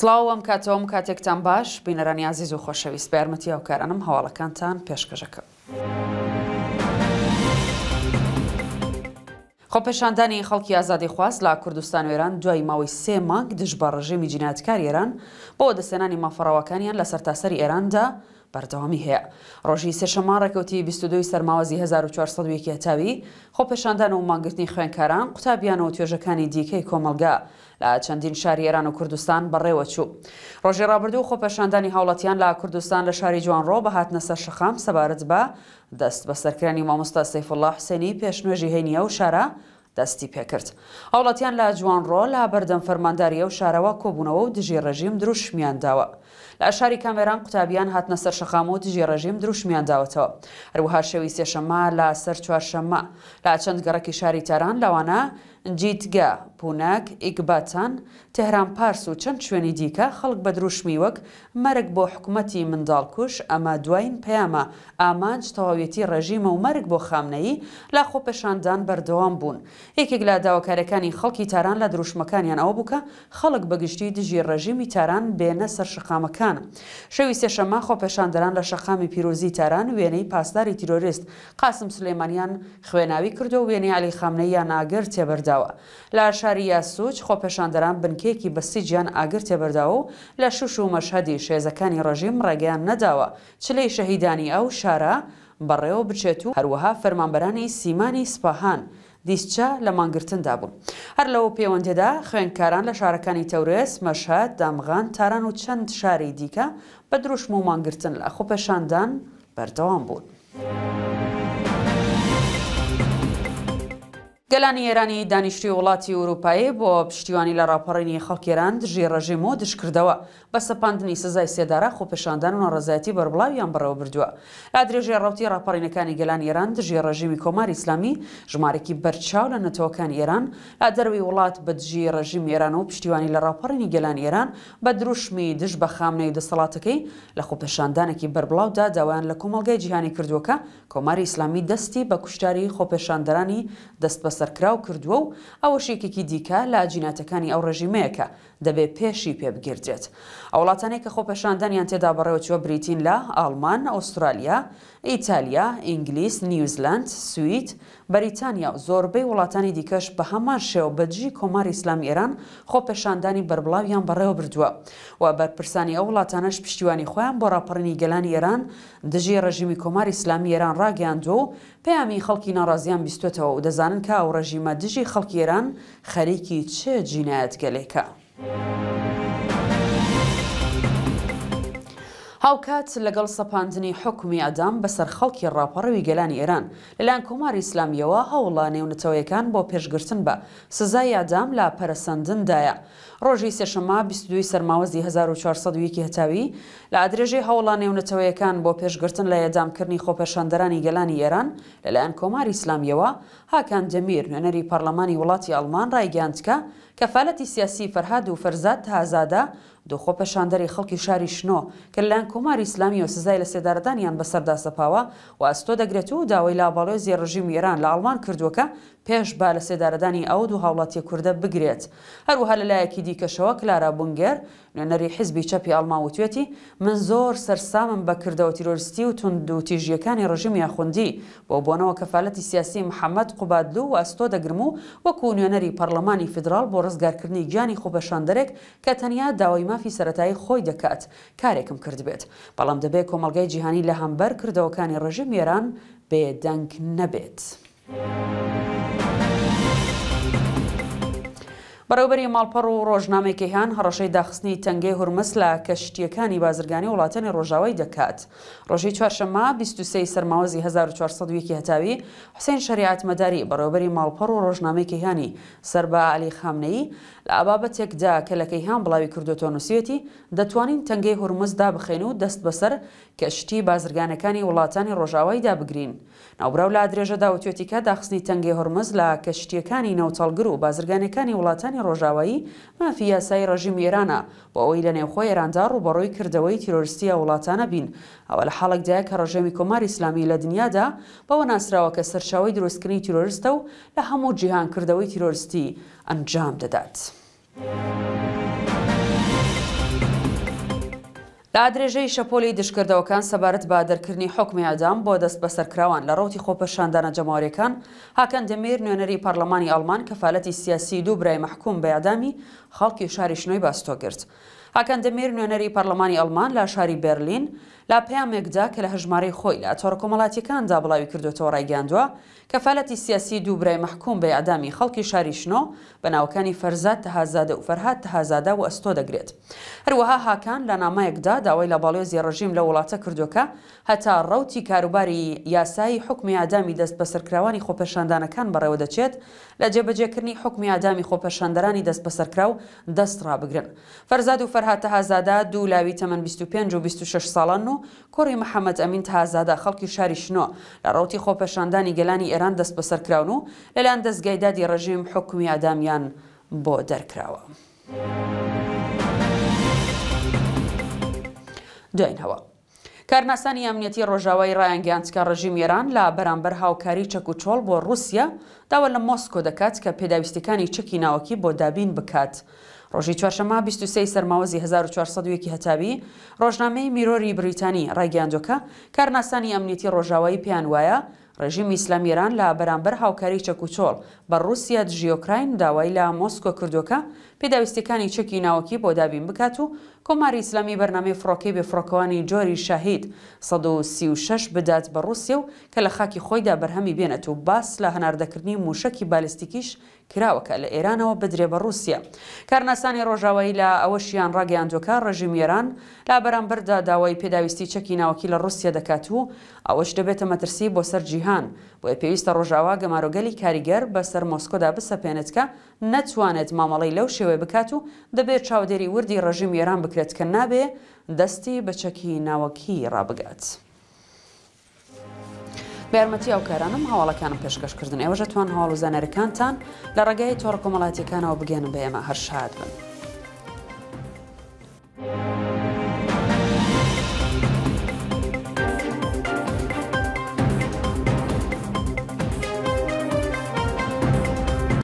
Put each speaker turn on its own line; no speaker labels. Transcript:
سلااوم کاتەوەم کاتێکتان باش بینەرانی عزیز و خۆشەویست بەرمەتی ئەوکارانم هەواڵەکانتان پێشکەژەکە. خۆپەشاندانی خەڵکی ئازادی خواست لە کوردستان و ێران دوای ماوەی سێ مانگ دژ بە ڕژێمی جیناتکار ئێران بۆ دەسێنانی مافەڕەوەکانیان لە سەرتاسەری ئێراندا بەردەوامی هەیە ڕۆژی سێشەما ڕێکەوتی 22 سەرماوەزی 1400 کێتاوی خۆپەشاندان و مانگرتنی خوێنکاران قوتابیانەوە توێژەکانی دیکەی کۆمەلگا لە چەندین شاری ئێران و کوردستان بەڕێوە چوو ڕۆژی ڕابردوو خۆپەشاندانی هاوڵاتیان لە کوردستان لە شاری جوانڕۆ بەهاتنە سەر شەخام سەبارەت بە دەست بە سەرکردانی مامۆستا سەیفڵله حسێنی پێشنوێژی هەینیە و شارە دەستی پێکرد. هاوڵاتیان لە جوان ڕۆ لە بەردەم فەرمانداریە و شارەوە کۆبوونەوە و دژی ڕژیم دروشمیان داوە. لە ئەشاری کامێران قوتابیان هاتنە سەر شەخامۆتیژی ڕژیم دروشمیان داوەتەوە هەروەها شەوی سێشەمە لە سەر چوارشەمە لا چەند گەڕکی شاری تاران لەوانە جیتگە پوناک ئیکباتان تهران پارس و چەند شوێنی دیکە خەڵک بە دروشمی وەک مەرگ بۆ حکوومەتی منداڵکوش ئەمە دوایین پەیامە ئامانج تەواوێتی ڕژیمە و مەرگ بۆ خامنەیی لا خۆپەشاندان بەردەوام بوون یەکێک لا داواکارەکانی خەڵکی تاران لە دروشمەکانیان ئەوە بووکە خەڵک بەگشتی دژی ڕژیمی تاران بێنە سەر شقامەکان شەوی سێشەما خۆپەشاندەران لە شەقامی پیرۆزی تاران وێنەی پاسداری تیرۆریست قاسم سلێمانیان خوێناوی کردو وێنەی علی خامنەی یا ناگەر تێبەردا کراوە لا شاریا سوچ خۆپەشاندەران بنکێکی بەسی گیان ئاگر تێبەرداوە و لە شوش و مەشهدی شێزەکانی ڕژیم ڕێگەیان نەداوە چلەی شەهیدانی ئەو شارە بەڕێوە بچێت و هەروەها فەرمانبەرانی سیمانی سپاهان. دیسچە لە مانگرتندا بوون. هەر لەوە پەیوەندێدا خوێنکاران لە شارەکانی تەورێس مەشهد دامغان تاران و چەند شاری دیکە بە دروشم و مانگرتن لە خۆپەشاندان بەردەوام بوون. گەلانی ئێرانی دانیشتی وڵاتی ئوروپایی بۆ پشتیوانی لە راپەڕینی خەڵکێران دژی ڕژیم و دشکردەوە بە سەپاندنی سزای سێدارە خۆپێشاندان و ناڕزایەتی بەربڵاویان بەرەوە بردووە لا درێژێ ڕوتی راپەڕینەکانی گەلان ئێران دژی ڕژیمی کۆماری ئسلامی ژمارەی بەرچاو لە نەتەوەکان ئێران لا دەروی وڵات بەدژی ڕژیم ئێران و پشتیوانی لە راپەڕینی گەلان ئێران بە دروشمی دش بە خامنەی دەسەڵاتەکەی لە خۆپێشاندانێکی بەربڵاودا داوایان لە کۆمەلگای جیهانی کردووەکە کۆماری ئسلامی دەستی بە کوشتاری خۆپێشاندەرانی دەست بە بەسەرکراو کردووە و ئەوە شێکێکی دیکە لە ئاجیناتەکانی ئەو ڕژیمەیەکە دەبێت پێشی پێبگردێت. ئەوڵاتانێک کە خۆپەشاندانیان تێدا بەڕێوەچوە بریتین لە ئالمان، ئوسترالیا، ئیتالیا، ئینگلیس، نیوزلند، سوئیت، بەریتانیا و زۆربەی وڵاتانی دیکەش بە هەمان شێو بەجی کۆمار ئیسلام ئێران خۆپەشاندانی بربڵاویان بەڕێوە بردووە و بەرپرسانی ئەو وڵاتانەش پشتیوانی خۆیان بۆ راپەڕنی گەلانی ئێران دژی ڕژیمی کۆمار ئیسلامی ئێران ڕاگەاندوە و پەیامی خەڵکی ناڕازیان بیستێتەوە و دەزانن کە ئەو ڕژیمە دژی خەڵکیێران خەریکی چه جینایەت گەلێکە. هاوکات لەگەڵ سەپاندنی حکومی ئەدام بەسەر خەڵکی ڕاپەڕەوی گەلانی ئێران لەلایەن کۆماری ئسلامیەوە هەوڵە نێونەتەوەیەکان بۆ پێشگرتن بە سزای ئادام لە پەرسەندندایە. ڕۆژی سێشەما 22 سەرماوەزی 1400 هەتاوی لە ئادرێژی هەوڵا نێونەتەوەیەکان بۆ پێشگرتن لە ئێدامکردنی خۆپەشاندەرانی گەلانی ئێران لەلایەن کۆماری ئسلامیەوە هاکان دەمیر نوێنەری پەرلەمانی وڵاتی ئەلمان ڕایگەاندکە کەفالەتی سیاسی فەرهاد و فەرزاد تازادە دۆخۆ پەشاندەری خەڵکی شاری شنۆ کە لەلاەن کۆماری ئسلامی و سزای لە سێدارەدانیان بەسەردا سەپاوە و ئەستۆ دەگرێت و داوای لاباڵۆ زیێڕژیم ئێران لە ئاڵمان کردووەکە پێش با لە سێدارەدانی ئەو دوو هاوڵاتی کووردە بگرێت هەروها لەلایەکی دیکەشەوە کلارا بونگەر نوێنەری حزبی چەپی ئەڵماوتوێتی من زۆر سەرسامم بەکردەوە تیرۆریستی و تونند و تیژیەکانی ڕژیم یاخوندی بۆ بۆنەوە کەفاەتی سیاسی محەممەد قوبادلو و ئەستۆ دەگرم و وەکو نوێنەری پەرلەمانی فدرال بۆ ڕزگارکردنی گیانی خۆبەشاندەرێک کە تەنیا داوای مافی سەتایی خۆی دەکات کارێکم کرد بێت بەڵام دەبێت کۆمەلگای جیهانی لە هەمبەر کردەوەکانی ڕژیم ئێران بێدەنگ نەبێت. بەرەوبەری ماڵپەڕ و ڕۆژنامێکی هەان هەڕەشەی داخستنی تەنگەی هورمەس لە کەشتیەکانی بازرگانی وڵاتانی ڕۆژاوای دەکات. ڕۆژی چوارشەمە 23 سەرماوەزی 1940 هەتاوی حسین شریعت مەداری بەرەوبەری ماڵپەڕ و ڕۆژنامێکی هەانی سەر بە علی خامنەی لە ئابابەتێکدا کەلەکەی هەان بڵاوی کردوتۆ نووسەتی دەتوانین تەنگەی هورمەزدا بخین و دەست بەسەر کەشتی بازرگانەکانی وڵاتانی ڕۆژاوای دابگرین. ناوبراو لە درێژەدا وتێتیکە داخستنی تەنگەی هورمەز لە کەشتیەکانی نەوتەڵگر و بازرگانەکانی وڵاتانی سەربازەکانی ڕۆژاوایی مافی یاسای ڕژیم ئێرانە بۆ ئەوەی لە نێوخۆی ئێراندا ڕوبەڕۆی کردەوەی تیرۆریستیە وڵاتانە بین ئەوە لە حاڵک دایە کە ڕژێمی کۆماری ئسلامی لە دنیادا بەوە ناسراوە کە سەرچاوی دروستکردنی تیرۆریستە و لە هەموو جیهان کردەوەی تیرۆریستی ئەنجام دەدات. لە ئادرێژەی شەپۆلی دشکردەوەکان سەبارەت با دەرکردنی حکمی ئادام بۆ دەست بەسەرکراوان لە ڕوتی خۆپەشاندانە جەماوریەکان هاکەن دەمیر نوێنەری پەرلەمانی ئەلمان کەفاەتی سیاسی دوو برای مححکوم بەیادامی خەڵکی شاری شنوۆی باستۆ گرت. هاکەن دەمیر نوێنەری پەرلەمانی ئەلمان لە شاری بەرلین لا پامێکدا کە لە هەژمارەی خۆی لە تۆڕ کۆمەڵاتیەکاندا بڵاوی کردوەوە ڕایگەاندووە کەفالەتی سیاسی دووبرای محکوم بە ئادامی خەڵکی شاریشنۆ بە ناوەکانی فەرزات تەهازادە و فەرهات تەهازادا و ئەستۆ دەگرێت هەروەها هاکان لە نامایەکدا داوای لە باڵێزی ڕژیم لە وڵاتە کردوەکە هەتا ڕوتی کاروباری یاسایی حکمی ئادامی دەست بە سەرکراوانی خۆپەشاندانەکان بەڕێوە دەچێت لە جێبەجێکردنی حکمی ئادامی خۆپەشاندەرانی دەست بە سەرکراو دەست ڕابگرن فەرزاد و فەرهاتە هازادا دوو لاوی تەمەەن 25 و 26 ساڵان و و کۆڕی محەممەد ئەمین تازادا خەڵکی شاری شنۆ لە ڕوتی خۆپەشاندانی گەلانی ئێران دەست بەسەرکراون و لەلایەن دەستگایدادی ڕژیم حکومی ئادامیان بۆ دەرکراوە. دوین هەوە. کارناسانی ئەمنیەتی ڕۆژاوای ڕایانگەیانچکە ڕژیم ئێران لە بەرامبەر هاوکاری چەک و چۆڵ بۆ رووسیا داوە لە مۆسکۆ دەکات کە پێداویستەکانی چەکی ناوەکی بۆ دابین بکات. ڕۆژی چوارشەما 23 سەرماوەزی 1400 هەتاوی ڕۆژنامەی میرۆری بریتانی ڕایگەاندۆکە کارناسانی ئەمنیەتی ڕۆژاوایی پێیان وایە ڕژیم ئیسلام ئێران لە بەرامبەر هاوکاری چەکوچۆڵ بە رووسیا ژیۆکراین داوای لە مۆسکۆ کردوەکە پێداویستەکانی چەکی ناوەکی بۆ دابین بکات و کۆماری ئیسلامی بەرنامەی فڕۆکەی بێفڕۆکەوانی جۆری شاهید 16 بدات بە رووسیا و کە لە خاکی خۆیدا بەرهەمی بێنێت و باس لە هەناردەکردنی موشکی بالستیکیش کراوەکە لە ئێرانەوە بدرێ بە رووسیا کارناسانی ڕۆژاوایی لە ئەوەشیان ڕاگەیاندوەکە ڕژیم ئێران لا بەرامبەردا داوای پێداویستی چەکی ناوەکی لە رووسیا دەکات و ئەوەش دەبێتە مەترسی بۆ سەرجیها جیهان بۆیە پێویستە ڕۆژاوا گەمارۆگەلی کاریگەر بەسەر مۆسکۆدا بسەپێنێتکە نەتوانێت مامەڵی لەو شێوێ بکات و دەبێت چاودێری وردی ڕژیم ئێران بکرێت کە نابێ دەستی بەچەکی ناوەکی ڕابگات. یارمەتی ئەوکارانم هەواڵەکانم پێشکەشکردن ئێوەژەتوان هەواڵ و زانەرەکانتان لە ڕێگای تۆڕ کۆمەڵاتیەکانەوە بگەێنم بە ئێمە هەر شاد بن.